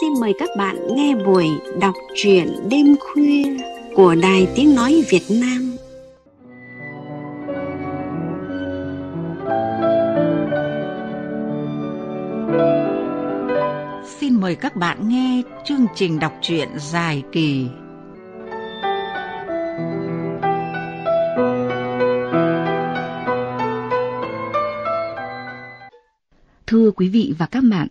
xin mời các bạn nghe buổi đọc truyện đêm khuya của Đài Tiếng Nói Việt Nam. Xin mời các bạn nghe chương trình đọc truyện dài kỳ Thưa quý vị và các bạn,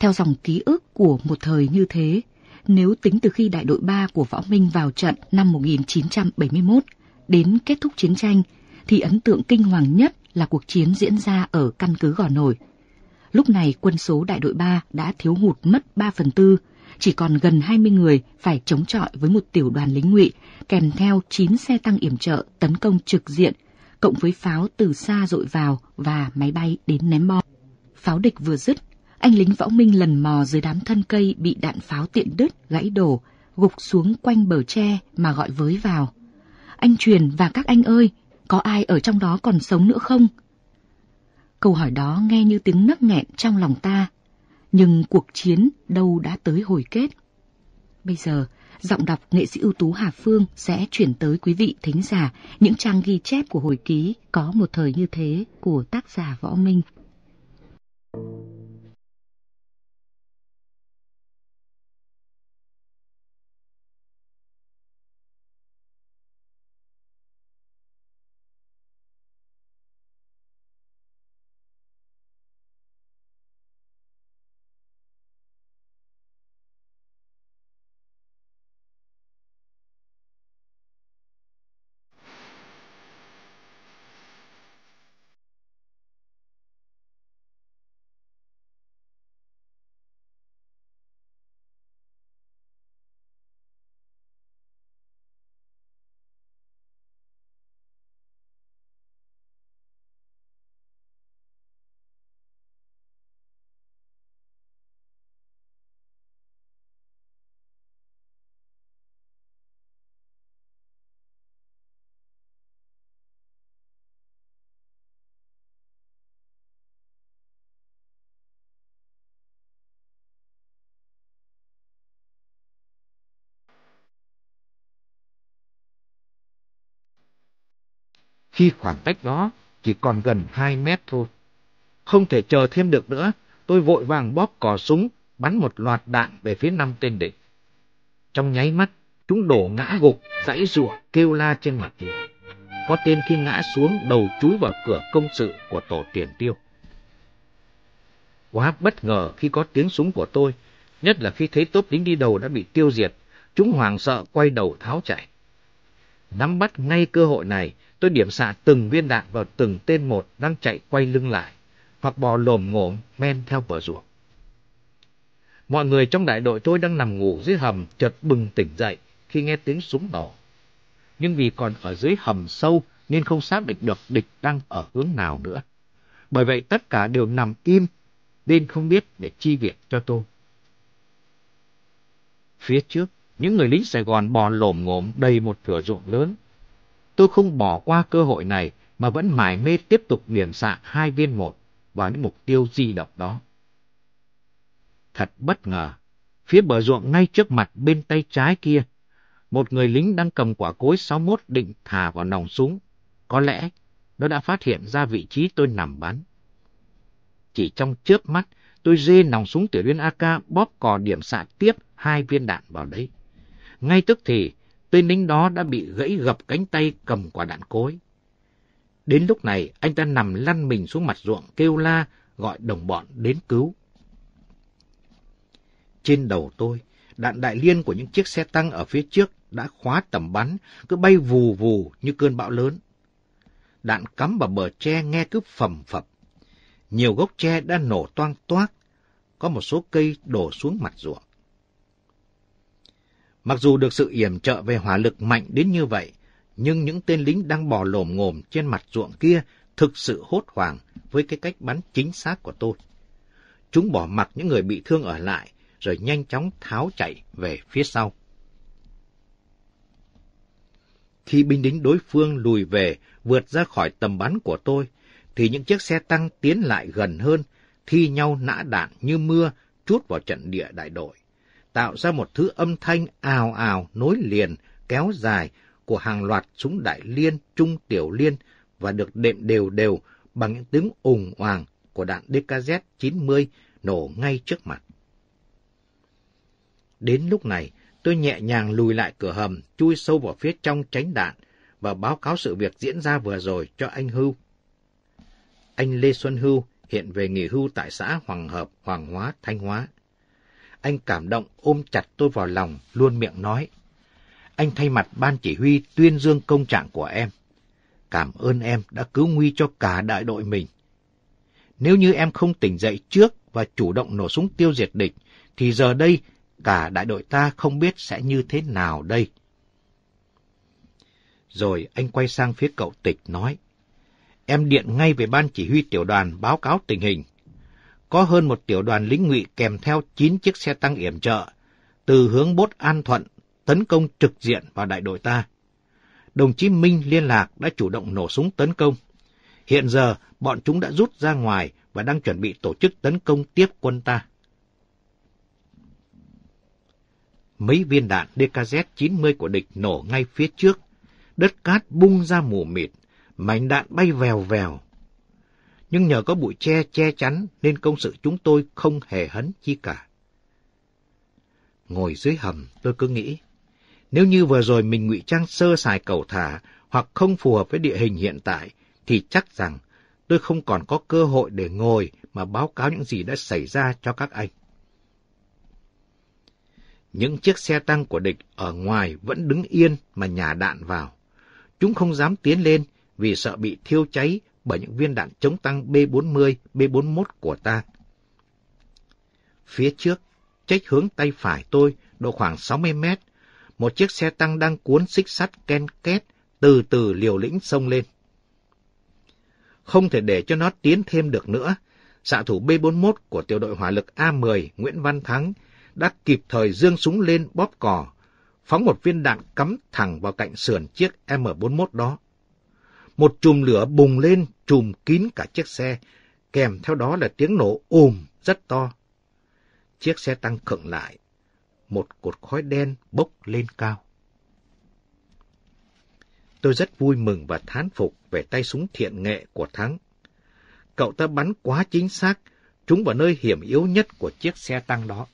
theo dòng ký ức của một thời như thế, nếu tính từ khi đại đội 3 của Võ Minh vào trận năm 1971 đến kết thúc chiến tranh, thì ấn tượng kinh hoàng nhất là cuộc chiến diễn ra ở căn cứ Gò Nổi. Lúc này quân số đại đội 3 đã thiếu hụt mất 3 phần tư, chỉ còn gần 20 người phải chống chọi với một tiểu đoàn lính ngụy kèm theo 9 xe tăng yểm trợ tấn công trực diện, cộng với pháo từ xa dội vào và máy bay đến ném bom. Pháo địch vừa dứt, anh lính võ minh lần mò dưới đám thân cây bị đạn pháo tiện đứt, gãy đổ, gục xuống quanh bờ tre mà gọi với vào. Anh truyền và các anh ơi, có ai ở trong đó còn sống nữa không? Câu hỏi đó nghe như tiếng nấc nghẹn trong lòng ta, nhưng cuộc chiến đâu đã tới hồi kết. Bây giờ, giọng đọc nghệ sĩ ưu tú Hà Phương sẽ chuyển tới quý vị thính giả những trang ghi chép của hồi ký có một thời như thế của tác giả Võ Minh. khi khoảng cách đó chỉ còn gần 2 mét thôi. Không thể chờ thêm được nữa, tôi vội vàng bóp cò súng, bắn một loạt đạn về phía năm tên địch. Trong nháy mắt, chúng đổ ngã gục, giãy giụa kêu la trên mặt đường. Có tên khi ngã xuống đầu chúi vào cửa công sự của tổ tiền tiêu. Quá bất ngờ khi có tiếng súng của tôi, nhất là khi thấy tốp lính đi đầu đã bị tiêu diệt, chúng hoảng sợ quay đầu tháo chạy. Nắm bắt ngay cơ hội này, Tôi điểm xạ từng viên đạn vào từng tên một đang chạy quay lưng lại, hoặc bò lồm ngổm men theo bờ ruộng. Mọi người trong đại đội tôi đang nằm ngủ dưới hầm chợt bừng tỉnh dậy khi nghe tiếng súng nổ. Nhưng vì còn ở dưới hầm sâu nên không xác định được địch đang ở hướng nào nữa. Bởi vậy tất cả đều nằm im nên không biết để chi việc cho tôi. Phía trước, những người lính Sài Gòn bò lồm ngổm đầy một thửa ruộng lớn Tôi không bỏ qua cơ hội này mà vẫn mải mê tiếp tục điểm xạ hai viên một vào những mục tiêu di động đó. Thật bất ngờ, phía bờ ruộng ngay trước mặt bên tay trái kia, một người lính đang cầm quả cối 61 định thả vào nòng súng. Có lẽ nó đã phát hiện ra vị trí tôi nằm bắn. Chỉ trong chớp mắt, tôi dê nòng súng tiểu liên AK bóp cò điểm xạ tiếp hai viên đạn vào đấy. Ngay tức thì, tên lính đó đã bị gãy gập cánh tay cầm quả đạn cối. Đến lúc này, anh ta nằm lăn mình xuống mặt ruộng kêu la, gọi đồng bọn đến cứu. Trên đầu tôi, đạn đại liên của những chiếc xe tăng ở phía trước đã khóa tầm bắn, cứ bay vù vù như cơn bão lớn. Đạn cắm vào bờ tre nghe cứ phầm phập. Nhiều gốc tre đã nổ toang toác, có một số cây đổ xuống mặt ruộng. Mặc dù được sự yểm trợ về hỏa lực mạnh đến như vậy, nhưng những tên lính đang bò lồm ngồm trên mặt ruộng kia thực sự hốt hoảng với cái cách bắn chính xác của tôi. Chúng bỏ mặc những người bị thương ở lại, rồi nhanh chóng tháo chạy về phía sau. Khi binh lính đối phương lùi về, vượt ra khỏi tầm bắn của tôi, thì những chiếc xe tăng tiến lại gần hơn, thi nhau nã đạn như mưa, trút vào trận địa đại đội tạo ra một thứ âm thanh ào ào nối liền, kéo dài của hàng loạt súng đại liên, trung tiểu liên và được đệm đều đều bằng những tiếng ùng hoàng của đạn DKZ-90 nổ ngay trước mặt. Đến lúc này, tôi nhẹ nhàng lùi lại cửa hầm, chui sâu vào phía trong tránh đạn và báo cáo sự việc diễn ra vừa rồi cho anh Hưu. Anh Lê Xuân Hưu hiện về nghỉ hưu tại xã Hoàng Hợp, Hoàng Hóa, Thanh Hóa. Anh cảm động ôm chặt tôi vào lòng, luôn miệng nói. Anh thay mặt ban chỉ huy tuyên dương công trạng của em. Cảm ơn em đã cứu nguy cho cả đại đội mình. Nếu như em không tỉnh dậy trước và chủ động nổ súng tiêu diệt địch, thì giờ đây cả đại đội ta không biết sẽ như thế nào đây. Rồi anh quay sang phía cậu tịch nói, em điện ngay về ban chỉ huy tiểu đoàn báo cáo tình hình có hơn một tiểu đoàn lính ngụy kèm theo 9 chiếc xe tăng yểm trợ, từ hướng bốt An Thuận tấn công trực diện vào đại đội ta. Đồng chí Minh liên lạc đã chủ động nổ súng tấn công. Hiện giờ, bọn chúng đã rút ra ngoài và đang chuẩn bị tổ chức tấn công tiếp quân ta. Mấy viên đạn DKZ-90 của địch nổ ngay phía trước. Đất cát bung ra mù mịt, mảnh đạn bay vèo vèo, nhưng nhờ có bụi che che chắn nên công sự chúng tôi không hề hấn chi cả. Ngồi dưới hầm, tôi cứ nghĩ, nếu như vừa rồi mình ngụy trang sơ sài cầu thả hoặc không phù hợp với địa hình hiện tại, thì chắc rằng tôi không còn có cơ hội để ngồi mà báo cáo những gì đã xảy ra cho các anh. Những chiếc xe tăng của địch ở ngoài vẫn đứng yên mà nhả đạn vào. Chúng không dám tiến lên vì sợ bị thiêu cháy bởi những viên đạn chống tăng B-40, B-41 của ta. Phía trước, trách hướng tay phải tôi, độ khoảng 60 mét, một chiếc xe tăng đang cuốn xích sắt ken két, từ từ liều lĩnh xông lên. Không thể để cho nó tiến thêm được nữa, xạ thủ B-41 của tiểu đội hỏa lực A-10 Nguyễn Văn Thắng đã kịp thời dương súng lên bóp cò, phóng một viên đạn cắm thẳng vào cạnh sườn chiếc M41 đó một chùm lửa bùng lên chùm kín cả chiếc xe, kèm theo đó là tiếng nổ ùm rất to. Chiếc xe tăng khựng lại, một cột khói đen bốc lên cao. Tôi rất vui mừng và thán phục về tay súng thiện nghệ của Thắng. Cậu ta bắn quá chính xác, trúng vào nơi hiểm yếu nhất của chiếc xe tăng đó.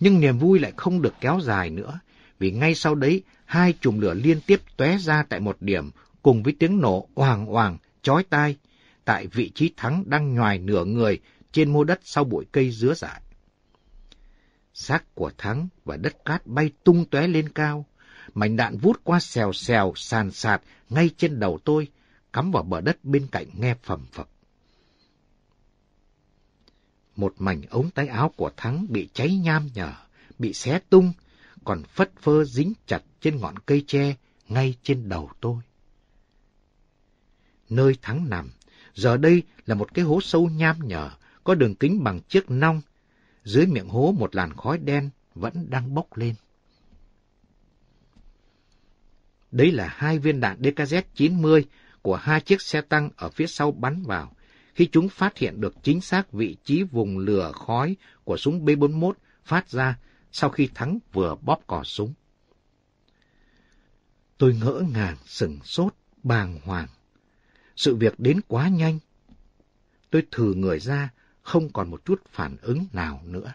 Nhưng niềm vui lại không được kéo dài nữa, vì ngay sau đấy hai chùm lửa liên tiếp tóe ra tại một điểm cùng với tiếng nổ oàng oàng, chói tai, tại vị trí thắng đang nhoài nửa người trên mô đất sau bụi cây dứa dại. Xác của thắng và đất cát bay tung tóe lên cao, mảnh đạn vút qua xèo xèo sàn sạt ngay trên đầu tôi, cắm vào bờ đất bên cạnh nghe phầm phập. Một mảnh ống tay áo của thắng bị cháy nham nhở, bị xé tung, còn phất phơ dính chặt trên ngọn cây tre ngay trên đầu tôi. Nơi thắng nằm, giờ đây là một cái hố sâu nham nhở, có đường kính bằng chiếc nong. Dưới miệng hố một làn khói đen vẫn đang bốc lên. Đấy là hai viên đạn DKZ-90 của hai chiếc xe tăng ở phía sau bắn vào, khi chúng phát hiện được chính xác vị trí vùng lửa khói của súng B-41 phát ra sau khi Thắng vừa bóp cò súng. Tôi ngỡ ngàng, sừng sốt, bàng hoàng. Sự việc đến quá nhanh. Tôi thử người ra, không còn một chút phản ứng nào nữa.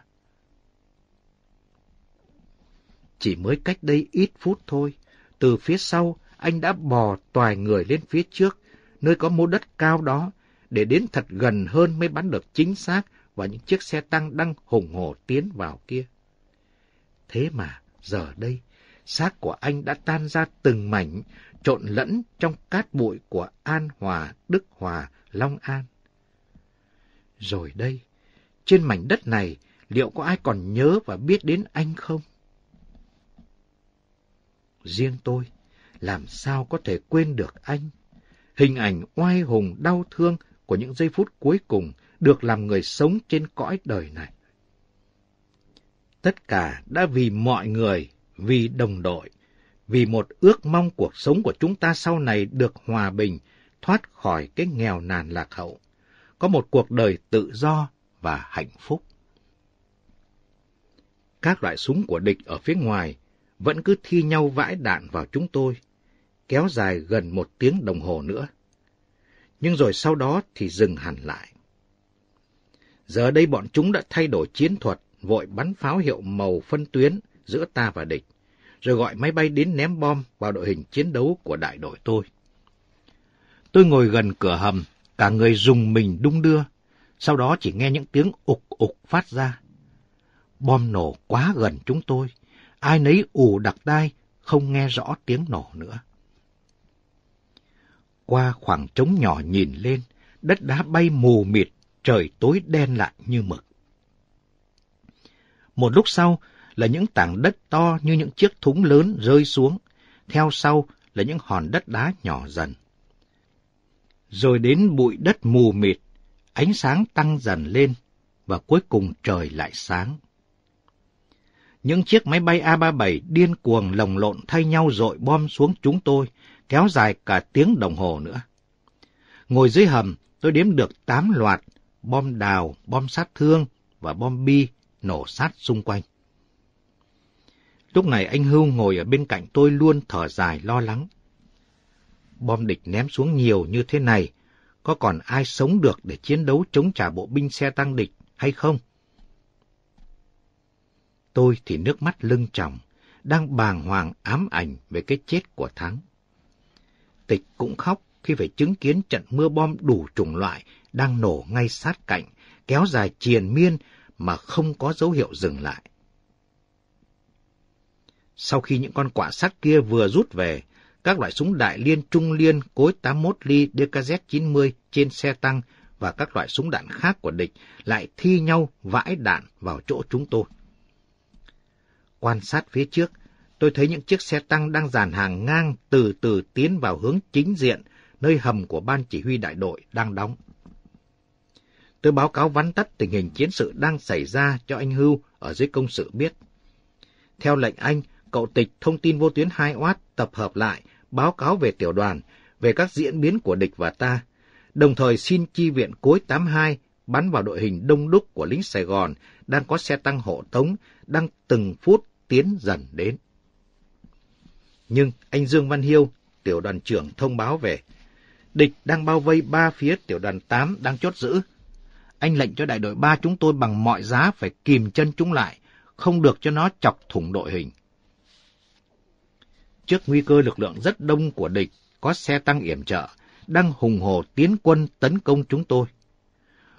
Chỉ mới cách đây ít phút thôi, từ phía sau anh đã bò toài người lên phía trước, nơi có mô đất cao đó, để đến thật gần hơn mới bắn được chính xác và những chiếc xe tăng đang hùng hổ tiến vào kia. Thế mà, giờ đây, xác của anh đã tan ra từng mảnh, trộn lẫn trong cát bụi của An Hòa, Đức Hòa, Long An. Rồi đây, trên mảnh đất này, liệu có ai còn nhớ và biết đến anh không? Riêng tôi, làm sao có thể quên được anh? Hình ảnh oai hùng đau thương của những giây phút cuối cùng được làm người sống trên cõi đời này. Tất cả đã vì mọi người vì đồng đội, vì một ước mong cuộc sống của chúng ta sau này được hòa bình, thoát khỏi cái nghèo nàn lạc hậu, có một cuộc đời tự do và hạnh phúc. Các loại súng của địch ở phía ngoài vẫn cứ thi nhau vãi đạn vào chúng tôi, kéo dài gần một tiếng đồng hồ nữa. Nhưng rồi sau đó thì dừng hẳn lại. Giờ đây bọn chúng đã thay đổi chiến thuật, vội bắn pháo hiệu màu phân tuyến giữa ta và địch, rồi gọi máy bay đến ném bom vào đội hình chiến đấu của đại đội tôi. Tôi ngồi gần cửa hầm, cả người dùng mình đung đưa, sau đó chỉ nghe những tiếng ục ục phát ra. Bom nổ quá gần chúng tôi, ai nấy ù đặc tai, không nghe rõ tiếng nổ nữa. Qua khoảng trống nhỏ nhìn lên, đất đá bay mù mịt, trời tối đen lại như mực. Một lúc sau, là những tảng đất to như những chiếc thúng lớn rơi xuống, theo sau là những hòn đất đá nhỏ dần. Rồi đến bụi đất mù mịt, ánh sáng tăng dần lên và cuối cùng trời lại sáng. Những chiếc máy bay A-37 điên cuồng lồng lộn thay nhau dội bom xuống chúng tôi, kéo dài cả tiếng đồng hồ nữa. Ngồi dưới hầm, tôi đếm được tám loạt bom đào, bom sát thương và bom bi nổ sát xung quanh. Lúc này anh Hưu ngồi ở bên cạnh tôi luôn thở dài lo lắng. Bom địch ném xuống nhiều như thế này, có còn ai sống được để chiến đấu chống trả bộ binh xe tăng địch hay không? Tôi thì nước mắt lưng tròng, đang bàng hoàng ám ảnh về cái chết của Thắng. Tịch cũng khóc khi phải chứng kiến trận mưa bom đủ chủng loại đang nổ ngay sát cạnh, kéo dài triền miên mà không có dấu hiệu dừng lại. Sau khi những con quả sắt kia vừa rút về, các loại súng đại liên trung liên cối 81 ly DKZ-90 trên xe tăng và các loại súng đạn khác của địch lại thi nhau vãi đạn vào chỗ chúng tôi. Quan sát phía trước, tôi thấy những chiếc xe tăng đang dàn hàng ngang từ từ tiến vào hướng chính diện, nơi hầm của ban chỉ huy đại đội đang đóng. Tôi báo cáo vắn tắt tình hình chiến sự đang xảy ra cho anh Hưu ở dưới công sự biết. Theo lệnh anh, cậu tịch thông tin vô tuyến 2 oát tập hợp lại, báo cáo về tiểu đoàn, về các diễn biến của địch và ta, đồng thời xin chi viện cối 82 bắn vào đội hình đông đúc của lính Sài Gòn đang có xe tăng hộ tống, đang từng phút tiến dần đến. Nhưng anh Dương Văn Hiêu, tiểu đoàn trưởng thông báo về, địch đang bao vây ba phía tiểu đoàn 8 đang chốt giữ. Anh lệnh cho đại đội 3 chúng tôi bằng mọi giá phải kìm chân chúng lại, không được cho nó chọc thủng đội hình trước nguy cơ lực lượng rất đông của địch có xe tăng yểm trợ đang hùng hồ tiến quân tấn công chúng tôi.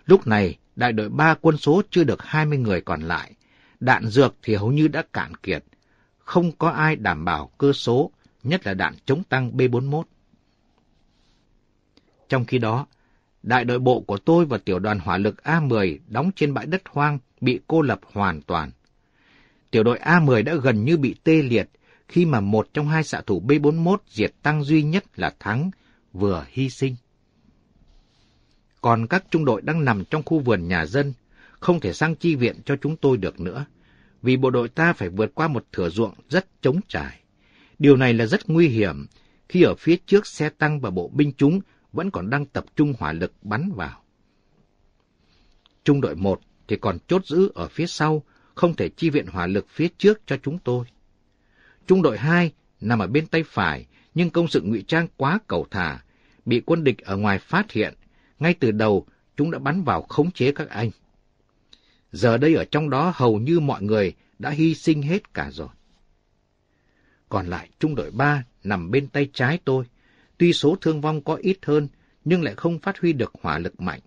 Lúc này, đại đội ba quân số chưa được 20 người còn lại, đạn dược thì hầu như đã cạn kiệt, không có ai đảm bảo cơ số, nhất là đạn chống tăng B41. Trong khi đó, đại đội bộ của tôi và tiểu đoàn hỏa lực A10 đóng trên bãi đất hoang bị cô lập hoàn toàn. Tiểu đội A10 đã gần như bị tê liệt khi mà một trong hai xạ thủ B-41 diệt tăng duy nhất là Thắng vừa hy sinh. Còn các trung đội đang nằm trong khu vườn nhà dân, không thể sang chi viện cho chúng tôi được nữa, vì bộ đội ta phải vượt qua một thửa ruộng rất chống trải. Điều này là rất nguy hiểm khi ở phía trước xe tăng và bộ binh chúng vẫn còn đang tập trung hỏa lực bắn vào. Trung đội 1 thì còn chốt giữ ở phía sau, không thể chi viện hỏa lực phía trước cho chúng tôi. Trung đội 2 nằm ở bên tay phải, nhưng công sự ngụy trang quá cầu thả, bị quân địch ở ngoài phát hiện. Ngay từ đầu, chúng đã bắn vào khống chế các anh. Giờ đây ở trong đó hầu như mọi người đã hy sinh hết cả rồi. Còn lại trung đội 3 nằm bên tay trái tôi. Tuy số thương vong có ít hơn, nhưng lại không phát huy được hỏa lực mạnh.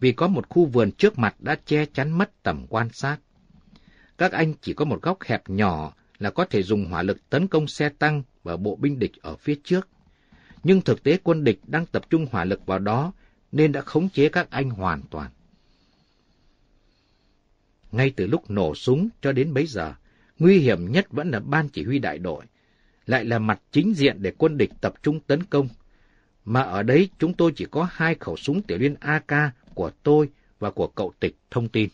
Vì có một khu vườn trước mặt đã che chắn mất tầm quan sát. Các anh chỉ có một góc hẹp nhỏ là có thể dùng hỏa lực tấn công xe tăng và bộ binh địch ở phía trước. Nhưng thực tế quân địch đang tập trung hỏa lực vào đó nên đã khống chế các anh hoàn toàn. Ngay từ lúc nổ súng cho đến bấy giờ, nguy hiểm nhất vẫn là ban chỉ huy đại đội, lại là mặt chính diện để quân địch tập trung tấn công. Mà ở đấy chúng tôi chỉ có hai khẩu súng tiểu liên AK của tôi và của cậu tịch thông tin.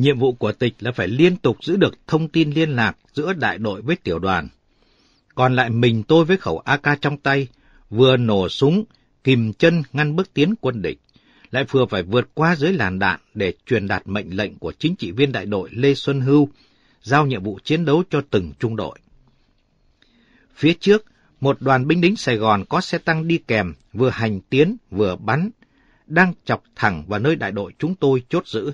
Nhiệm vụ của tịch là phải liên tục giữ được thông tin liên lạc giữa đại đội với tiểu đoàn. Còn lại mình tôi với khẩu AK trong tay, vừa nổ súng, kìm chân ngăn bước tiến quân địch, lại vừa phải vượt qua dưới làn đạn để truyền đạt mệnh lệnh của chính trị viên đại đội Lê Xuân Hưu, giao nhiệm vụ chiến đấu cho từng trung đội. Phía trước, một đoàn binh lính Sài Gòn có xe tăng đi kèm, vừa hành tiến vừa bắn, đang chọc thẳng vào nơi đại đội chúng tôi chốt giữ.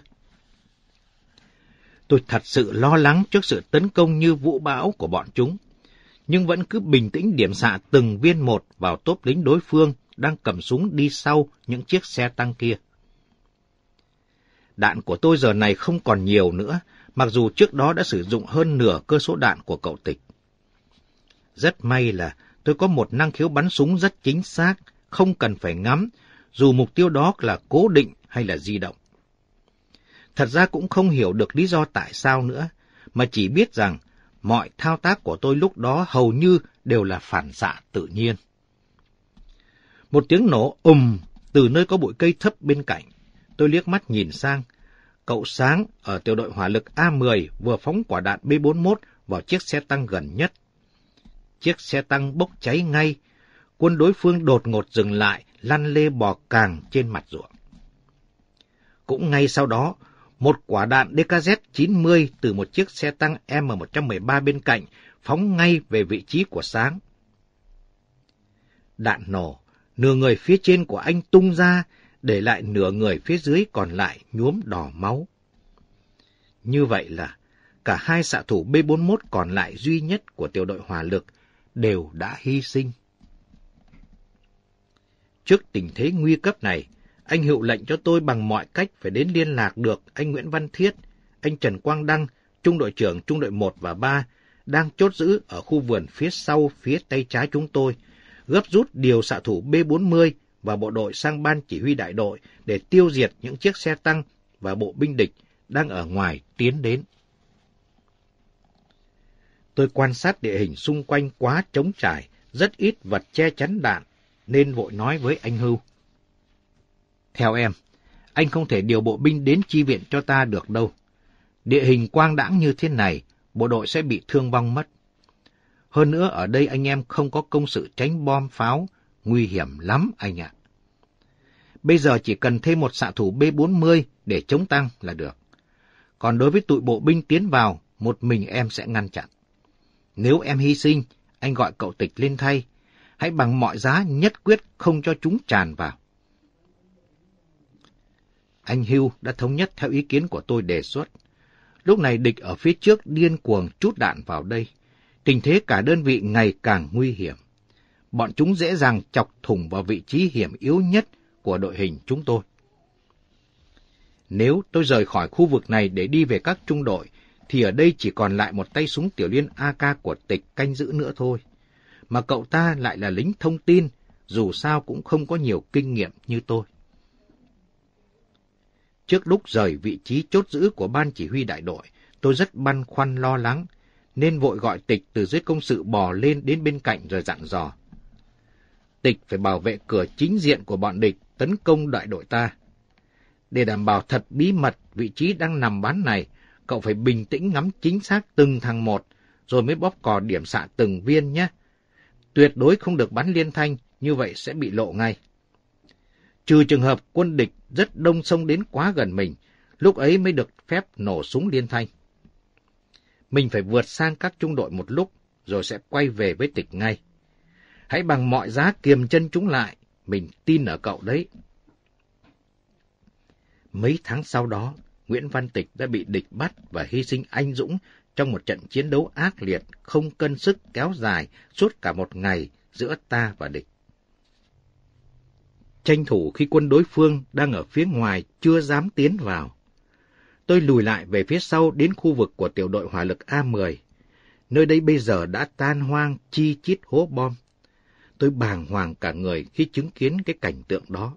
Tôi thật sự lo lắng trước sự tấn công như vũ bão của bọn chúng, nhưng vẫn cứ bình tĩnh điểm xạ từng viên một vào tốp lính đối phương đang cầm súng đi sau những chiếc xe tăng kia. Đạn của tôi giờ này không còn nhiều nữa, mặc dù trước đó đã sử dụng hơn nửa cơ số đạn của cậu tịch. Rất may là tôi có một năng khiếu bắn súng rất chính xác, không cần phải ngắm, dù mục tiêu đó là cố định hay là di động. Thật ra cũng không hiểu được lý do tại sao nữa, mà chỉ biết rằng mọi thao tác của tôi lúc đó hầu như đều là phản xạ tự nhiên. Một tiếng nổ ùm từ nơi có bụi cây thấp bên cạnh. Tôi liếc mắt nhìn sang. Cậu Sáng ở tiểu đội hỏa lực A10 vừa phóng quả đạn B41 vào chiếc xe tăng gần nhất. Chiếc xe tăng bốc cháy ngay. Quân đối phương đột ngột dừng lại, lăn lê bò càng trên mặt ruộng. Cũng ngay sau đó, một quả đạn DKZ-90 từ một chiếc xe tăng M113 bên cạnh phóng ngay về vị trí của sáng. Đạn nổ, nửa người phía trên của anh tung ra, để lại nửa người phía dưới còn lại nhuốm đỏ máu. Như vậy là cả hai xạ thủ B-41 còn lại duy nhất của tiểu đội hỏa lực đều đã hy sinh. Trước tình thế nguy cấp này, anh hiệu lệnh cho tôi bằng mọi cách phải đến liên lạc được anh Nguyễn Văn Thiết, anh Trần Quang Đăng, trung đội trưởng trung đội 1 và 3, đang chốt giữ ở khu vườn phía sau phía tay trái chúng tôi, gấp rút điều xạ thủ B-40 và bộ đội sang ban chỉ huy đại đội để tiêu diệt những chiếc xe tăng và bộ binh địch đang ở ngoài tiến đến. Tôi quan sát địa hình xung quanh quá trống trải, rất ít vật che chắn đạn, nên vội nói với anh Hưu. Theo em, anh không thể điều bộ binh đến chi viện cho ta được đâu. Địa hình quang đãng như thế này, bộ đội sẽ bị thương vong mất. Hơn nữa ở đây anh em không có công sự tránh bom pháo, nguy hiểm lắm anh ạ. Bây giờ chỉ cần thêm một xạ thủ B-40 để chống tăng là được. Còn đối với tụi bộ binh tiến vào, một mình em sẽ ngăn chặn. Nếu em hy sinh, anh gọi cậu tịch lên thay. Hãy bằng mọi giá nhất quyết không cho chúng tràn vào. Anh Hưu đã thống nhất theo ý kiến của tôi đề xuất. Lúc này địch ở phía trước điên cuồng chút đạn vào đây. Tình thế cả đơn vị ngày càng nguy hiểm. Bọn chúng dễ dàng chọc thủng vào vị trí hiểm yếu nhất của đội hình chúng tôi. Nếu tôi rời khỏi khu vực này để đi về các trung đội, thì ở đây chỉ còn lại một tay súng tiểu liên AK của tịch canh giữ nữa thôi. Mà cậu ta lại là lính thông tin, dù sao cũng không có nhiều kinh nghiệm như tôi. Trước lúc rời vị trí chốt giữ của ban chỉ huy đại đội, tôi rất băn khoăn lo lắng, nên vội gọi tịch từ dưới công sự bò lên đến bên cạnh rồi dặn dò. Tịch phải bảo vệ cửa chính diện của bọn địch tấn công đại đội ta. Để đảm bảo thật bí mật vị trí đang nằm bán này, cậu phải bình tĩnh ngắm chính xác từng thằng một, rồi mới bóp cò điểm xạ từng viên nhé. Tuyệt đối không được bắn liên thanh, như vậy sẽ bị lộ ngay trừ trường hợp quân địch rất đông xông đến quá gần mình, lúc ấy mới được phép nổ súng liên thanh. Mình phải vượt sang các trung đội một lúc, rồi sẽ quay về với tịch ngay. Hãy bằng mọi giá kiềm chân chúng lại, mình tin ở cậu đấy. Mấy tháng sau đó, Nguyễn Văn Tịch đã bị địch bắt và hy sinh anh dũng trong một trận chiến đấu ác liệt, không cân sức kéo dài suốt cả một ngày giữa ta và địch tranh thủ khi quân đối phương đang ở phía ngoài chưa dám tiến vào. Tôi lùi lại về phía sau đến khu vực của tiểu đội hỏa lực A-10. Nơi đây bây giờ đã tan hoang chi chít hố bom. Tôi bàng hoàng cả người khi chứng kiến cái cảnh tượng đó.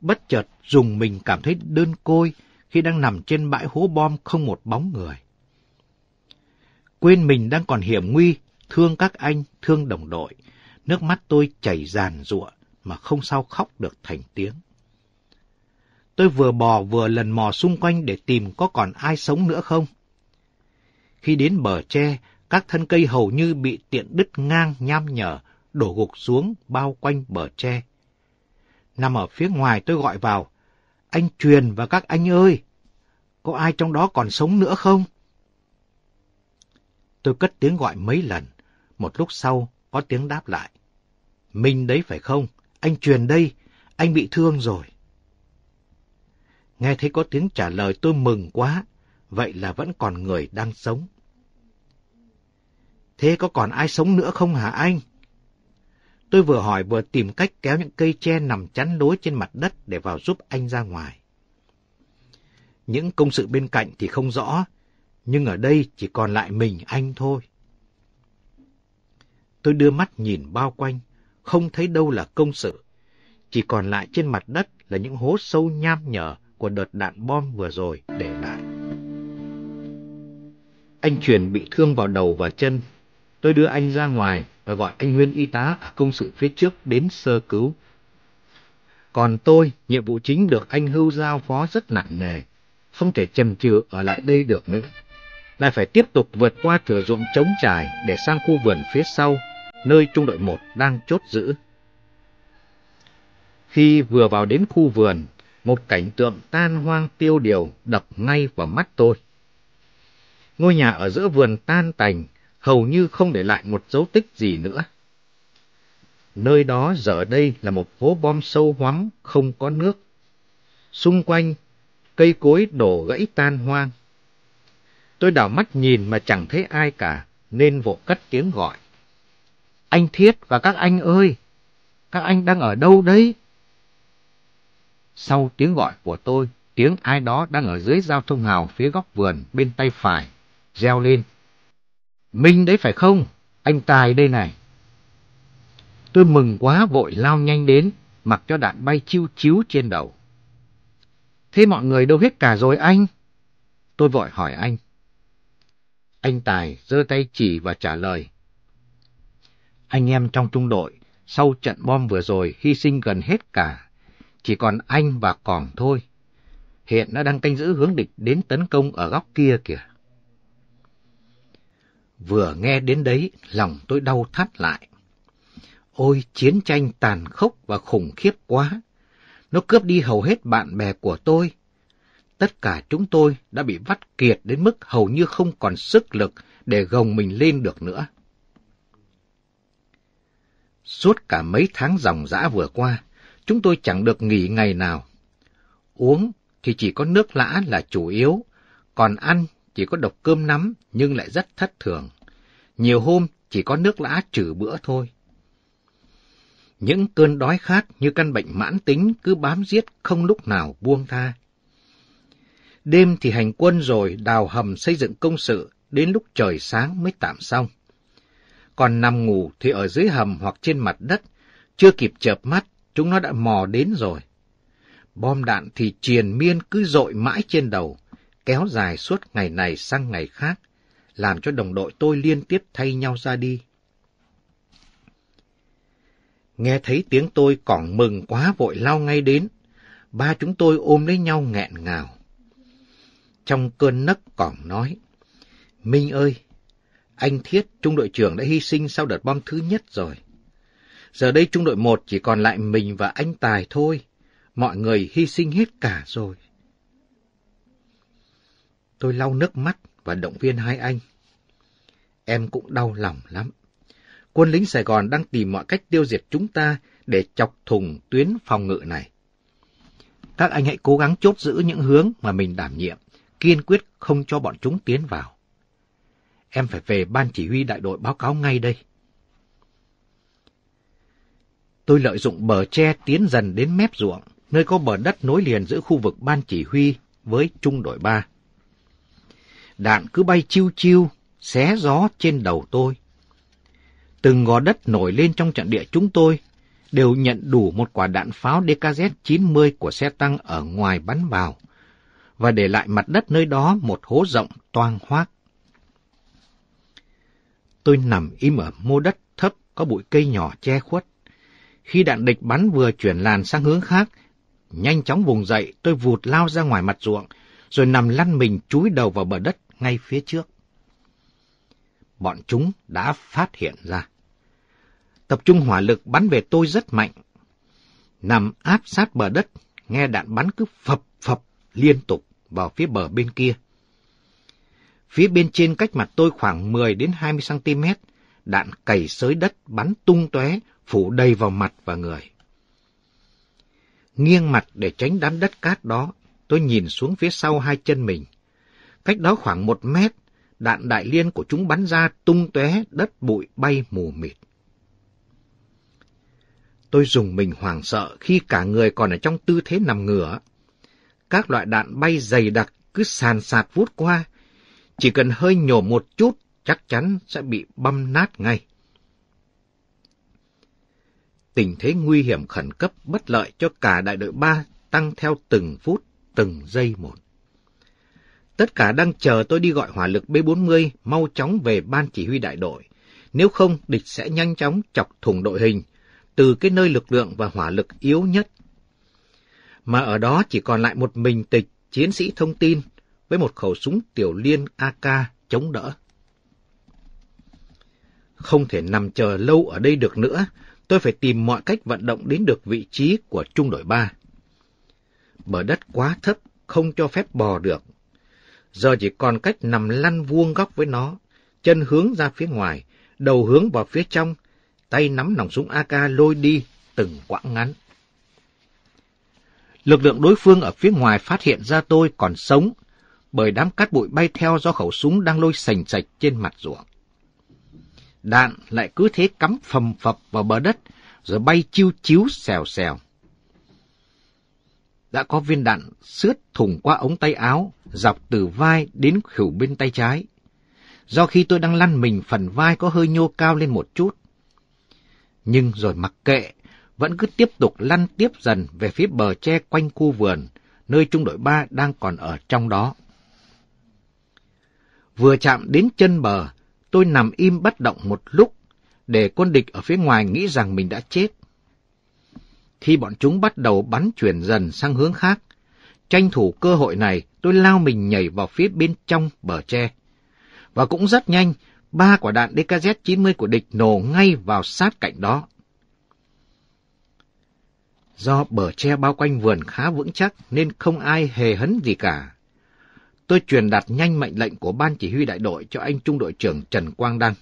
Bất chợt dùng mình cảm thấy đơn côi khi đang nằm trên bãi hố bom không một bóng người. Quên mình đang còn hiểm nguy, thương các anh, thương đồng đội. Nước mắt tôi chảy ràn ruộng mà không sao khóc được thành tiếng. Tôi vừa bò vừa lần mò xung quanh để tìm có còn ai sống nữa không. Khi đến bờ tre, các thân cây hầu như bị tiện đứt ngang nham nhở, đổ gục xuống bao quanh bờ tre. Nằm ở phía ngoài tôi gọi vào, anh Truyền và các anh ơi, có ai trong đó còn sống nữa không? Tôi cất tiếng gọi mấy lần, một lúc sau có tiếng đáp lại. Minh đấy phải không? anh truyền đây, anh bị thương rồi. Nghe thấy có tiếng trả lời tôi mừng quá, vậy là vẫn còn người đang sống. Thế có còn ai sống nữa không hả anh? Tôi vừa hỏi vừa tìm cách kéo những cây tre nằm chắn lối trên mặt đất để vào giúp anh ra ngoài. Những công sự bên cạnh thì không rõ, nhưng ở đây chỉ còn lại mình anh thôi. Tôi đưa mắt nhìn bao quanh, không thấy đâu là công sự. Chỉ còn lại trên mặt đất là những hố sâu nham nhở của đợt đạn bom vừa rồi để lại. Anh truyền bị thương vào đầu và chân. Tôi đưa anh ra ngoài và gọi anh Nguyên y tá công sự phía trước đến sơ cứu. Còn tôi, nhiệm vụ chính được anh Hưu giao phó rất nặng nề, không thể chầm chừ ở lại đây được nữa. Lại phải tiếp tục vượt qua thửa ruộng trống trải để sang khu vườn phía sau nơi trung đội 1 đang chốt giữ. Khi vừa vào đến khu vườn, một cảnh tượng tan hoang tiêu điều đập ngay vào mắt tôi. Ngôi nhà ở giữa vườn tan tành, hầu như không để lại một dấu tích gì nữa. Nơi đó giờ đây là một hố bom sâu hoắm, không có nước. Xung quanh, cây cối đổ gãy tan hoang. Tôi đảo mắt nhìn mà chẳng thấy ai cả, nên vội cất tiếng gọi. Anh Thiết và các anh ơi, các anh đang ở đâu đấy? Sau tiếng gọi của tôi, tiếng ai đó đang ở dưới giao thông hào phía góc vườn bên tay phải, reo lên. Minh đấy phải không? Anh Tài đây này. Tôi mừng quá vội lao nhanh đến, mặc cho đạn bay chiêu chiếu trên đầu. Thế mọi người đâu hết cả rồi anh? Tôi vội hỏi anh. Anh Tài giơ tay chỉ và trả lời. Anh em trong trung đội sau trận bom vừa rồi hy sinh gần hết cả, chỉ còn anh và Cỏng thôi. Hiện nó đang canh giữ hướng địch đến tấn công ở góc kia kìa. Vừa nghe đến đấy, lòng tôi đau thắt lại. Ôi, chiến tranh tàn khốc và khủng khiếp quá! Nó cướp đi hầu hết bạn bè của tôi. Tất cả chúng tôi đã bị vắt kiệt đến mức hầu như không còn sức lực để gồng mình lên được nữa. Suốt cả mấy tháng dòng dã vừa qua, chúng tôi chẳng được nghỉ ngày nào. Uống thì chỉ có nước lã là chủ yếu, còn ăn chỉ có độc cơm nắm nhưng lại rất thất thường. Nhiều hôm chỉ có nước lã trừ bữa thôi. Những cơn đói khát như căn bệnh mãn tính cứ bám giết không lúc nào buông tha. Đêm thì hành quân rồi đào hầm xây dựng công sự, đến lúc trời sáng mới tạm xong. Còn nằm ngủ thì ở dưới hầm hoặc trên mặt đất, chưa kịp chợp mắt, chúng nó đã mò đến rồi. Bom đạn thì triền miên cứ dội mãi trên đầu, kéo dài suốt ngày này sang ngày khác, làm cho đồng đội tôi liên tiếp thay nhau ra đi. Nghe thấy tiếng tôi còn mừng quá vội lao ngay đến, ba chúng tôi ôm lấy nhau nghẹn ngào. Trong cơn nấc còn nói, Minh ơi, anh Thiết, trung đội trưởng đã hy sinh sau đợt bom thứ nhất rồi. Giờ đây trung đội một chỉ còn lại mình và anh Tài thôi. Mọi người hy sinh hết cả rồi. Tôi lau nước mắt và động viên hai anh. Em cũng đau lòng lắm. Quân lính Sài Gòn đang tìm mọi cách tiêu diệt chúng ta để chọc thùng tuyến phòng ngự này. Các anh hãy cố gắng chốt giữ những hướng mà mình đảm nhiệm, kiên quyết không cho bọn chúng tiến vào. Em phải về ban chỉ huy đại đội báo cáo ngay đây. Tôi lợi dụng bờ tre tiến dần đến mép ruộng, nơi có bờ đất nối liền giữa khu vực ban chỉ huy với trung đội 3. Đạn cứ bay chiêu chiêu, xé gió trên đầu tôi. Từng gò đất nổi lên trong trận địa chúng tôi đều nhận đủ một quả đạn pháo DKZ-90 của xe tăng ở ngoài bắn vào và để lại mặt đất nơi đó một hố rộng toang hoác. Tôi nằm im ở mô đất thấp có bụi cây nhỏ che khuất. Khi đạn địch bắn vừa chuyển làn sang hướng khác, nhanh chóng vùng dậy tôi vụt lao ra ngoài mặt ruộng, rồi nằm lăn mình chúi đầu vào bờ đất ngay phía trước. Bọn chúng đã phát hiện ra. Tập trung hỏa lực bắn về tôi rất mạnh. Nằm áp sát bờ đất, nghe đạn bắn cứ phập phập liên tục vào phía bờ bên kia. Phía bên trên cách mặt tôi khoảng 10 đến 20 cm, đạn cày xới đất bắn tung tóe, phủ đầy vào mặt và người. Nghiêng mặt để tránh đám đất cát đó, tôi nhìn xuống phía sau hai chân mình. Cách đó khoảng một mét, đạn đại liên của chúng bắn ra tung tóe đất bụi bay mù mịt. Tôi dùng mình hoảng sợ khi cả người còn ở trong tư thế nằm ngửa. Các loại đạn bay dày đặc cứ sàn sạt vút qua, chỉ cần hơi nhổ một chút chắc chắn sẽ bị băm nát ngay. Tình thế nguy hiểm khẩn cấp bất lợi cho cả đại đội ba tăng theo từng phút, từng giây một. Tất cả đang chờ tôi đi gọi hỏa lực B-40 mau chóng về ban chỉ huy đại đội. Nếu không, địch sẽ nhanh chóng chọc thủng đội hình từ cái nơi lực lượng và hỏa lực yếu nhất. Mà ở đó chỉ còn lại một mình tịch, chiến sĩ thông tin với một khẩu súng tiểu liên AK chống đỡ. Không thể nằm chờ lâu ở đây được nữa, tôi phải tìm mọi cách vận động đến được vị trí của trung đội 3. Bờ đất quá thấp, không cho phép bò được. Giờ chỉ còn cách nằm lăn vuông góc với nó, chân hướng ra phía ngoài, đầu hướng vào phía trong, tay nắm nòng súng AK lôi đi từng quãng ngắn. Lực lượng đối phương ở phía ngoài phát hiện ra tôi còn sống, bởi đám cát bụi bay theo do khẩu súng đang lôi sành sạch trên mặt ruộng. Đạn lại cứ thế cắm phầm phập vào bờ đất, rồi bay chiêu chiếu xèo xèo. Đã có viên đạn sướt thủng qua ống tay áo, dọc từ vai đến khỉu bên tay trái. Do khi tôi đang lăn mình, phần vai có hơi nhô cao lên một chút. Nhưng rồi mặc kệ, vẫn cứ tiếp tục lăn tiếp dần về phía bờ tre quanh khu vườn, nơi trung đội ba đang còn ở trong đó. Vừa chạm đến chân bờ, tôi nằm im bất động một lúc, để quân địch ở phía ngoài nghĩ rằng mình đã chết. Khi bọn chúng bắt đầu bắn chuyển dần sang hướng khác, tranh thủ cơ hội này tôi lao mình nhảy vào phía bên trong bờ tre. Và cũng rất nhanh, ba quả đạn DKZ-90 của địch nổ ngay vào sát cạnh đó. Do bờ tre bao quanh vườn khá vững chắc nên không ai hề hấn gì cả tôi truyền đạt nhanh mệnh lệnh của ban chỉ huy đại đội cho anh trung đội trưởng Trần Quang Đăng.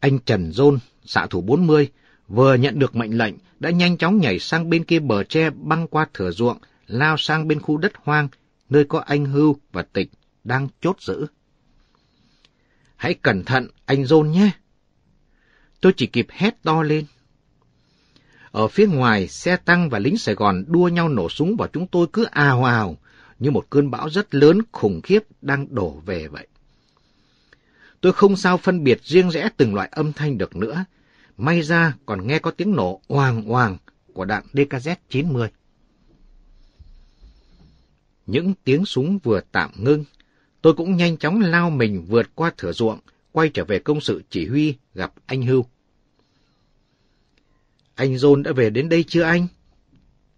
Anh Trần Dôn, xạ thủ 40, vừa nhận được mệnh lệnh đã nhanh chóng nhảy sang bên kia bờ tre băng qua thửa ruộng, lao sang bên khu đất hoang, nơi có anh Hưu và Tịch đang chốt giữ. Hãy cẩn thận, anh Dôn nhé! Tôi chỉ kịp hét to lên. Ở phía ngoài, xe tăng và lính Sài Gòn đua nhau nổ súng vào chúng tôi cứ à ào ào, như một cơn bão rất lớn khủng khiếp đang đổ về vậy. Tôi không sao phân biệt riêng rẽ từng loại âm thanh được nữa. May ra còn nghe có tiếng nổ oàng oàng của đạn DKZ-90. Những tiếng súng vừa tạm ngưng, tôi cũng nhanh chóng lao mình vượt qua thửa ruộng, quay trở về công sự chỉ huy gặp anh Hưu. Anh John đã về đến đây chưa anh?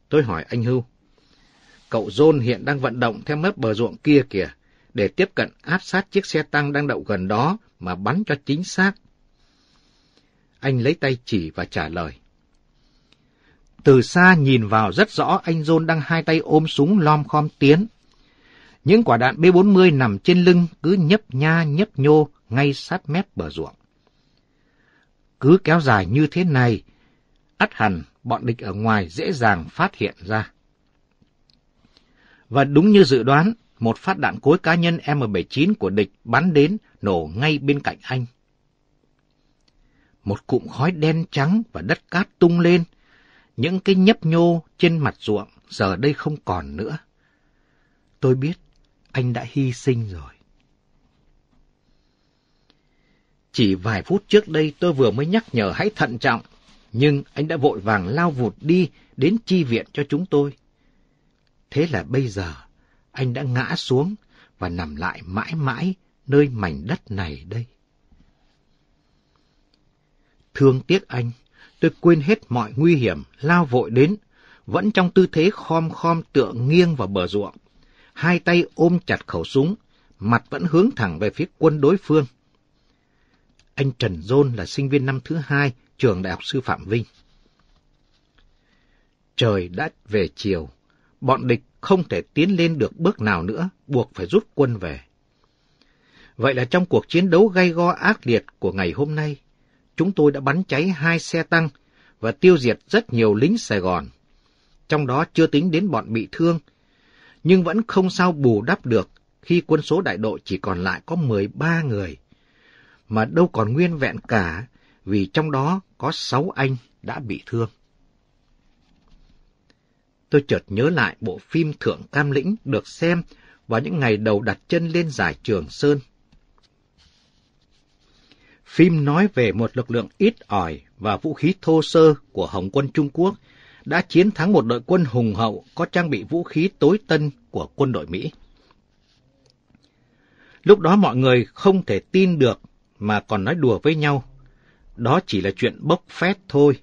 Tôi hỏi anh Hưu. Cậu John hiện đang vận động theo mép bờ ruộng kia kìa, để tiếp cận áp sát chiếc xe tăng đang đậu gần đó mà bắn cho chính xác. Anh lấy tay chỉ và trả lời. Từ xa nhìn vào rất rõ anh John đang hai tay ôm súng lom khom tiến. Những quả đạn B-40 nằm trên lưng cứ nhấp nha nhấp nhô ngay sát mép bờ ruộng. Cứ kéo dài như thế này, ắt hẳn bọn địch ở ngoài dễ dàng phát hiện ra. Và đúng như dự đoán, một phát đạn cối cá nhân M79 của địch bắn đến nổ ngay bên cạnh anh. Một cụm khói đen trắng và đất cát tung lên, những cái nhấp nhô trên mặt ruộng giờ đây không còn nữa. Tôi biết anh đã hy sinh rồi. Chỉ vài phút trước đây tôi vừa mới nhắc nhở hãy thận trọng, nhưng anh đã vội vàng lao vụt đi đến chi viện cho chúng tôi. Thế là bây giờ, anh đã ngã xuống và nằm lại mãi mãi nơi mảnh đất này đây. Thương tiếc anh, tôi quên hết mọi nguy hiểm, lao vội đến, vẫn trong tư thế khom khom tựa nghiêng vào bờ ruộng. Hai tay ôm chặt khẩu súng, mặt vẫn hướng thẳng về phía quân đối phương. Anh Trần Dôn là sinh viên năm thứ hai, trường Đại học Sư Phạm Vinh. Trời đã về chiều bọn địch không thể tiến lên được bước nào nữa, buộc phải rút quân về. Vậy là trong cuộc chiến đấu gay go ác liệt của ngày hôm nay, chúng tôi đã bắn cháy hai xe tăng và tiêu diệt rất nhiều lính Sài Gòn. Trong đó chưa tính đến bọn bị thương, nhưng vẫn không sao bù đắp được khi quân số đại đội chỉ còn lại có 13 người, mà đâu còn nguyên vẹn cả vì trong đó có 6 anh đã bị thương tôi chợt nhớ lại bộ phim Thượng Cam Lĩnh được xem vào những ngày đầu đặt chân lên giải Trường Sơn. Phim nói về một lực lượng ít ỏi và vũ khí thô sơ của Hồng quân Trung Quốc đã chiến thắng một đội quân hùng hậu có trang bị vũ khí tối tân của quân đội Mỹ. Lúc đó mọi người không thể tin được mà còn nói đùa với nhau. Đó chỉ là chuyện bốc phét thôi.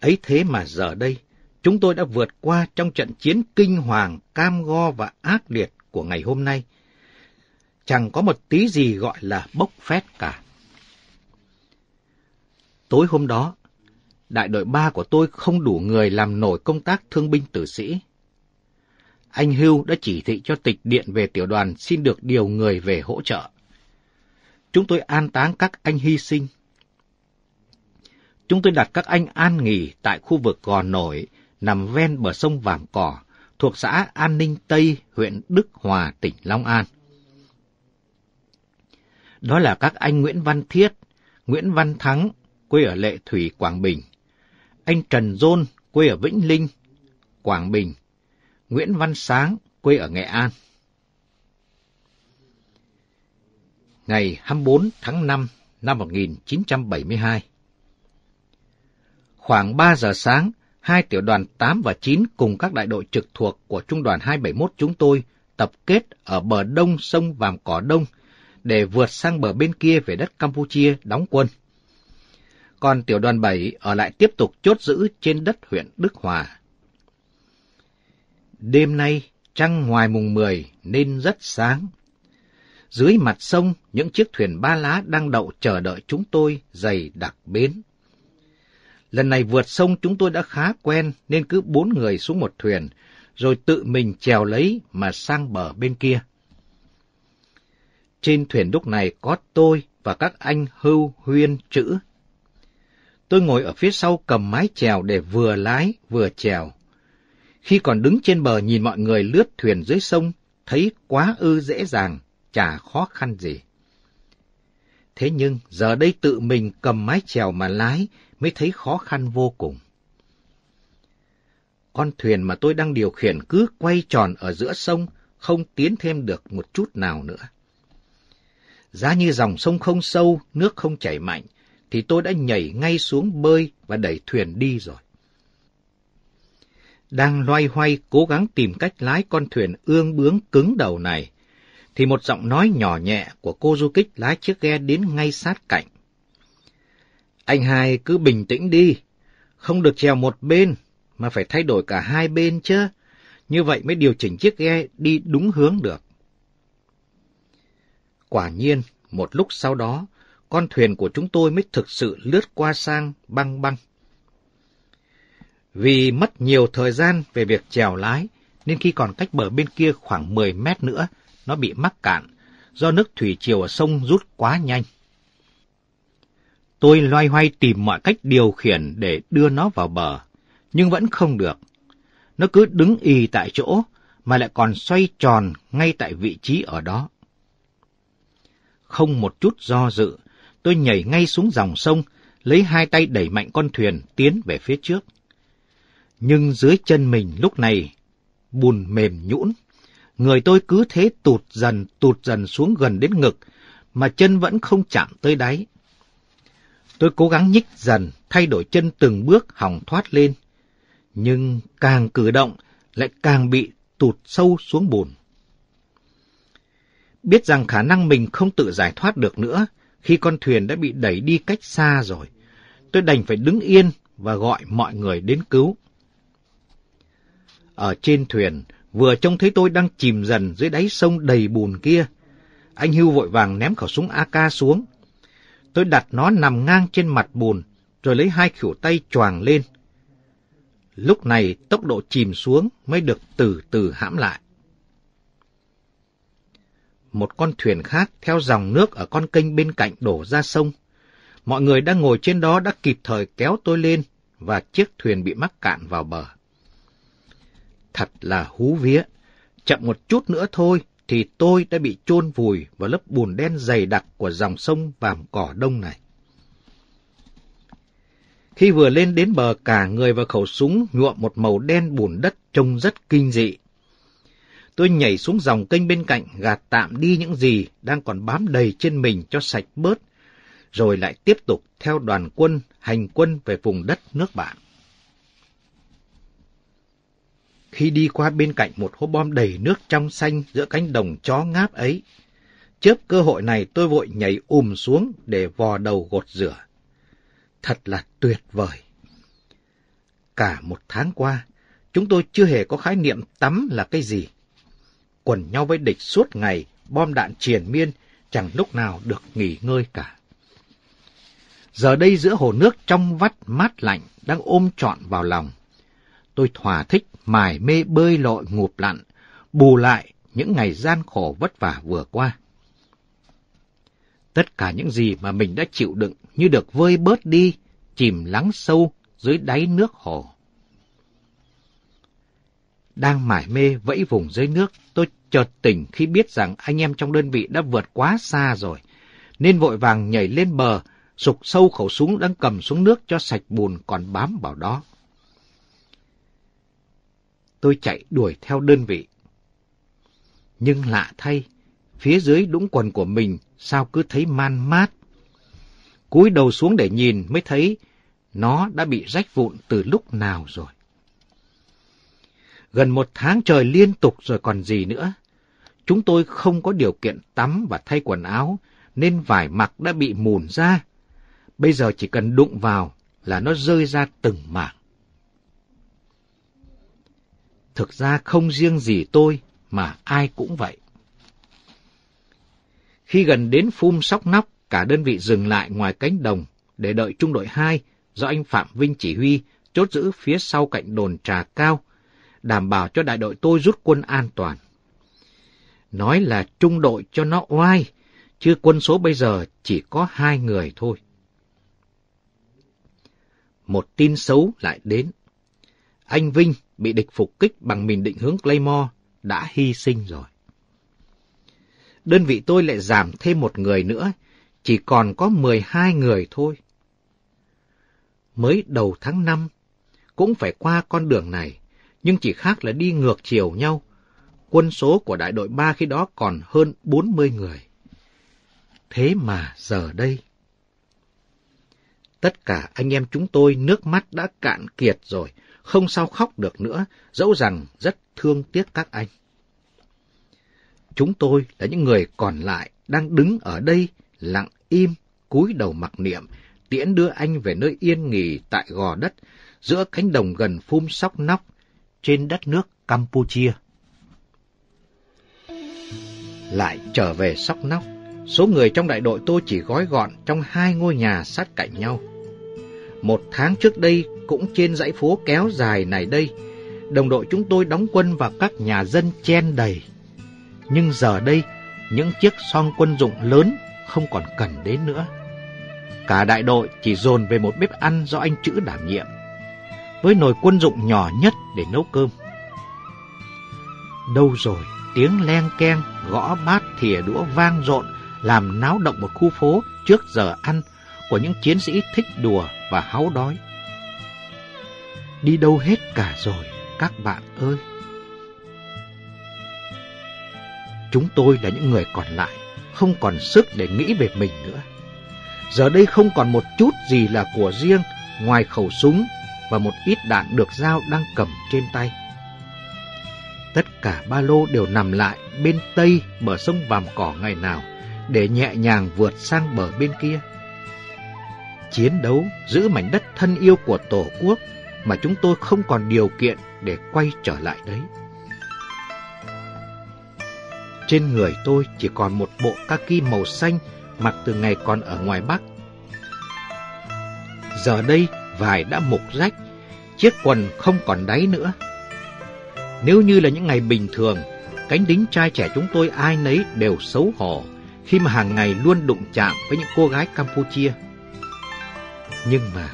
Ấy thế mà giờ đây, chúng tôi đã vượt qua trong trận chiến kinh hoàng, cam go và ác liệt của ngày hôm nay. Chẳng có một tí gì gọi là bốc phét cả. Tối hôm đó, đại đội ba của tôi không đủ người làm nổi công tác thương binh tử sĩ. Anh Hưu đã chỉ thị cho tịch điện về tiểu đoàn xin được điều người về hỗ trợ. Chúng tôi an táng các anh hy sinh. Chúng tôi đặt các anh an nghỉ tại khu vực gò nổi nằm ven bờ sông Vàng Cỏ, thuộc xã An Ninh Tây, huyện Đức Hòa, tỉnh Long An. Đó là các anh Nguyễn Văn Thiết, Nguyễn Văn Thắng, quê ở Lệ Thủy, Quảng Bình, anh Trần Dôn, quê ở Vĩnh Linh, Quảng Bình, Nguyễn Văn Sáng, quê ở Nghệ An. Ngày 24 tháng 5 năm 1972 Khoảng 3 giờ sáng, hai tiểu đoàn 8 và 9 cùng các đại đội trực thuộc của Trung đoàn 271 chúng tôi tập kết ở bờ đông sông Vàm Cỏ Đông để vượt sang bờ bên kia về đất Campuchia đóng quân. Còn tiểu đoàn 7 ở lại tiếp tục chốt giữ trên đất huyện Đức Hòa. Đêm nay, trăng ngoài mùng 10 nên rất sáng. Dưới mặt sông, những chiếc thuyền ba lá đang đậu chờ đợi chúng tôi dày đặc bến. Lần này vượt sông chúng tôi đã khá quen nên cứ bốn người xuống một thuyền, rồi tự mình trèo lấy mà sang bờ bên kia. Trên thuyền lúc này có tôi và các anh hưu huyên chữ. Tôi ngồi ở phía sau cầm mái chèo để vừa lái vừa chèo. Khi còn đứng trên bờ nhìn mọi người lướt thuyền dưới sông, thấy quá ư dễ dàng, chả khó khăn gì. Thế nhưng giờ đây tự mình cầm mái chèo mà lái mới thấy khó khăn vô cùng. Con thuyền mà tôi đang điều khiển cứ quay tròn ở giữa sông, không tiến thêm được một chút nào nữa. Giá như dòng sông không sâu, nước không chảy mạnh, thì tôi đã nhảy ngay xuống bơi và đẩy thuyền đi rồi. Đang loay hoay cố gắng tìm cách lái con thuyền ương bướng cứng đầu này, thì một giọng nói nhỏ nhẹ của cô du kích lái chiếc ghe đến ngay sát cạnh. Anh hai cứ bình tĩnh đi, không được trèo một bên, mà phải thay đổi cả hai bên chứ. Như vậy mới điều chỉnh chiếc ghe đi đúng hướng được. Quả nhiên, một lúc sau đó, con thuyền của chúng tôi mới thực sự lướt qua sang băng băng. Vì mất nhiều thời gian về việc chèo lái, nên khi còn cách bờ bên kia khoảng 10 mét nữa, nó bị mắc cạn do nước thủy chiều ở sông rút quá nhanh. Tôi loay hoay tìm mọi cách điều khiển để đưa nó vào bờ, nhưng vẫn không được. Nó cứ đứng y tại chỗ mà lại còn xoay tròn ngay tại vị trí ở đó. Không một chút do dự, tôi nhảy ngay xuống dòng sông, lấy hai tay đẩy mạnh con thuyền tiến về phía trước. Nhưng dưới chân mình lúc này, bùn mềm nhũn, người tôi cứ thế tụt dần tụt dần xuống gần đến ngực, mà chân vẫn không chạm tới đáy. Tôi cố gắng nhích dần, thay đổi chân từng bước hỏng thoát lên. Nhưng càng cử động, lại càng bị tụt sâu xuống bùn. Biết rằng khả năng mình không tự giải thoát được nữa khi con thuyền đã bị đẩy đi cách xa rồi, tôi đành phải đứng yên và gọi mọi người đến cứu. Ở trên thuyền, vừa trông thấy tôi đang chìm dần dưới đáy sông đầy bùn kia. Anh Hưu vội vàng ném khẩu súng AK xuống Tôi đặt nó nằm ngang trên mặt bùn, rồi lấy hai khỉu tay choàng lên. Lúc này tốc độ chìm xuống mới được từ từ hãm lại. Một con thuyền khác theo dòng nước ở con kênh bên cạnh đổ ra sông. Mọi người đang ngồi trên đó đã kịp thời kéo tôi lên và chiếc thuyền bị mắc cạn vào bờ. Thật là hú vía, chậm một chút nữa thôi thì tôi đã bị chôn vùi vào lớp bùn đen dày đặc của dòng sông vàm cỏ đông này. Khi vừa lên đến bờ cả người và khẩu súng nhuộm một màu đen bùn đất trông rất kinh dị. Tôi nhảy xuống dòng kênh bên cạnh gạt tạm đi những gì đang còn bám đầy trên mình cho sạch bớt, rồi lại tiếp tục theo đoàn quân hành quân về vùng đất nước bạn. Khi đi qua bên cạnh một hố bom đầy nước trong xanh giữa cánh đồng chó ngáp ấy, chớp cơ hội này tôi vội nhảy ùm xuống để vò đầu gột rửa. Thật là tuyệt vời! Cả một tháng qua, chúng tôi chưa hề có khái niệm tắm là cái gì. Quần nhau với địch suốt ngày, bom đạn triền miên, chẳng lúc nào được nghỉ ngơi cả. Giờ đây giữa hồ nước trong vắt mát lạnh đang ôm trọn vào lòng. Tôi thỏa thích mải mê bơi lội ngụp lặn, bù lại những ngày gian khổ vất vả vừa qua. Tất cả những gì mà mình đã chịu đựng như được vơi bớt đi, chìm lắng sâu dưới đáy nước hồ. Đang mải mê vẫy vùng dưới nước, tôi chợt tỉnh khi biết rằng anh em trong đơn vị đã vượt quá xa rồi, nên vội vàng nhảy lên bờ, sục sâu khẩu súng đang cầm xuống nước cho sạch bùn còn bám vào đó tôi chạy đuổi theo đơn vị. Nhưng lạ thay, phía dưới đũng quần của mình sao cứ thấy man mát. Cúi đầu xuống để nhìn mới thấy nó đã bị rách vụn từ lúc nào rồi. Gần một tháng trời liên tục rồi còn gì nữa. Chúng tôi không có điều kiện tắm và thay quần áo, nên vải mặc đã bị mùn ra. Bây giờ chỉ cần đụng vào là nó rơi ra từng mảng thực ra không riêng gì tôi mà ai cũng vậy. Khi gần đến phun sóc nóc, cả đơn vị dừng lại ngoài cánh đồng để đợi trung đội 2 do anh Phạm Vinh chỉ huy chốt giữ phía sau cạnh đồn trà cao, đảm bảo cho đại đội tôi rút quân an toàn. Nói là trung đội cho nó oai, chứ quân số bây giờ chỉ có hai người thôi. Một tin xấu lại đến. Anh Vinh bị địch phục kích bằng mìn định hướng Claymore đã hy sinh rồi. Đơn vị tôi lại giảm thêm một người nữa, chỉ còn có 12 người thôi. Mới đầu tháng 5, cũng phải qua con đường này, nhưng chỉ khác là đi ngược chiều nhau. Quân số của đại đội 3 khi đó còn hơn 40 người. Thế mà giờ đây... Tất cả anh em chúng tôi nước mắt đã cạn kiệt rồi, không sao khóc được nữa, dẫu rằng rất thương tiếc các anh. Chúng tôi là những người còn lại đang đứng ở đây lặng im, cúi đầu mặc niệm, tiễn đưa anh về nơi yên nghỉ tại gò đất giữa cánh đồng gần Phun sóc nóc trên đất nước Campuchia. Lại trở về sóc nóc, số người trong đại đội tôi chỉ gói gọn trong hai ngôi nhà sát cạnh nhau. Một tháng trước đây cũng trên dãy phố kéo dài này đây, đồng đội chúng tôi đóng quân vào các nhà dân chen đầy. Nhưng giờ đây, những chiếc song quân dụng lớn không còn cần đến nữa. Cả đại đội chỉ dồn về một bếp ăn do anh chữ đảm nhiệm, với nồi quân dụng nhỏ nhất để nấu cơm. Đâu rồi, tiếng len keng, gõ bát thìa đũa vang rộn làm náo động một khu phố trước giờ ăn của những chiến sĩ thích đùa và háu đói đi đâu hết cả rồi các bạn ơi. Chúng tôi là những người còn lại, không còn sức để nghĩ về mình nữa. Giờ đây không còn một chút gì là của riêng ngoài khẩu súng và một ít đạn được giao đang cầm trên tay. Tất cả ba lô đều nằm lại bên tây bờ sông Vàm Cỏ ngày nào để nhẹ nhàng vượt sang bờ bên kia. Chiến đấu giữ mảnh đất thân yêu của Tổ quốc mà chúng tôi không còn điều kiện để quay trở lại đấy. Trên người tôi chỉ còn một bộ kaki màu xanh mặc từ ngày còn ở ngoài Bắc. Giờ đây vải đã mục rách, chiếc quần không còn đáy nữa. Nếu như là những ngày bình thường, cánh đính trai trẻ chúng tôi ai nấy đều xấu hổ khi mà hàng ngày luôn đụng chạm với những cô gái Campuchia. Nhưng mà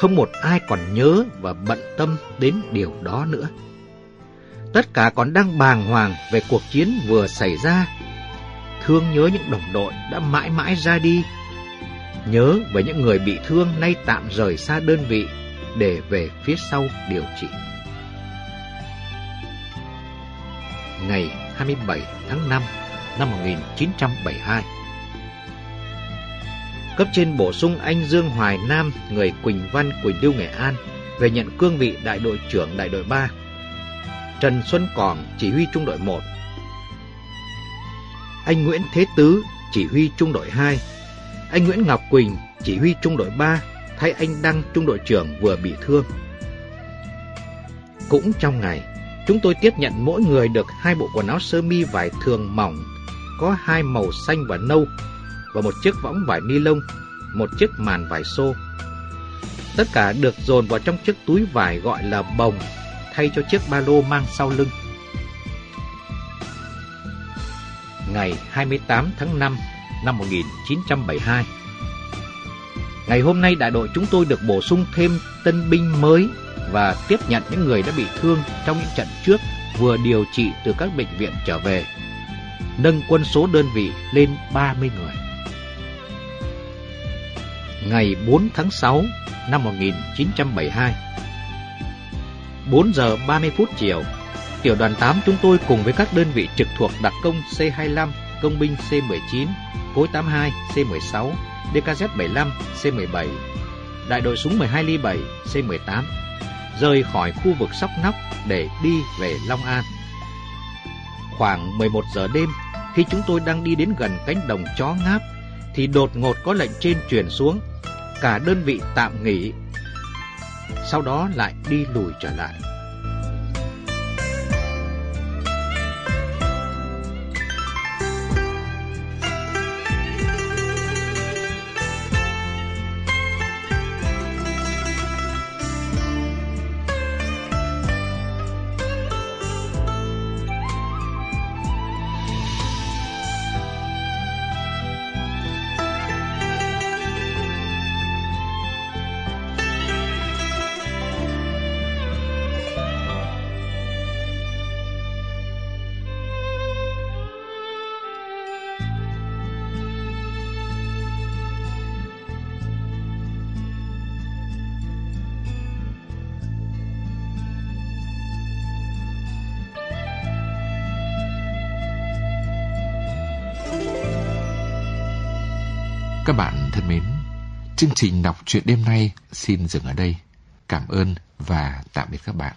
không một ai còn nhớ và bận tâm đến điều đó nữa. Tất cả còn đang bàng hoàng về cuộc chiến vừa xảy ra, thương nhớ những đồng đội đã mãi mãi ra đi, nhớ về những người bị thương nay tạm rời xa đơn vị để về phía sau điều trị. Ngày 27 tháng 5 năm 1972 cấp trên bổ sung anh Dương Hoài Nam, người Quỳnh Văn, Quỳnh Lưu, Nghệ An, về nhận cương vị đại đội trưởng đại đội 3. Trần Xuân Còn, chỉ huy trung đội 1. Anh Nguyễn Thế Tứ, chỉ huy trung đội 2. Anh Nguyễn Ngọc Quỳnh, chỉ huy trung đội 3, thay anh Đăng trung đội trưởng vừa bị thương. Cũng trong ngày, chúng tôi tiếp nhận mỗi người được hai bộ quần áo sơ mi vải thường mỏng, có hai màu xanh và nâu và một chiếc võng vải ni lông, một chiếc màn vải xô. Tất cả được dồn vào trong chiếc túi vải gọi là bồng, thay cho chiếc ba lô mang sau lưng. Ngày 28 tháng 5 năm 1972 Ngày hôm nay đại đội chúng tôi được bổ sung thêm tân binh mới và tiếp nhận những người đã bị thương trong những trận trước vừa điều trị từ các bệnh viện trở về, nâng quân số đơn vị lên 30 người ngày 4 tháng 6 năm 1972. 4 giờ 30 phút chiều, tiểu đoàn 8 chúng tôi cùng với các đơn vị trực thuộc đặc công C25, công binh C19, khối 82, C16, DKZ75, C17, đại đội súng 12 ly 7, C18, rời khỏi khu vực Sóc Nóc để đi về Long An. Khoảng 11 giờ đêm, khi chúng tôi đang đi đến gần cánh đồng chó ngáp thì đột ngột có lệnh trên truyền xuống, cả đơn vị tạm nghỉ. Sau đó lại đi lùi trở lại. trình đọc truyện đêm nay xin dừng ở đây. Cảm ơn và tạm biệt các bạn.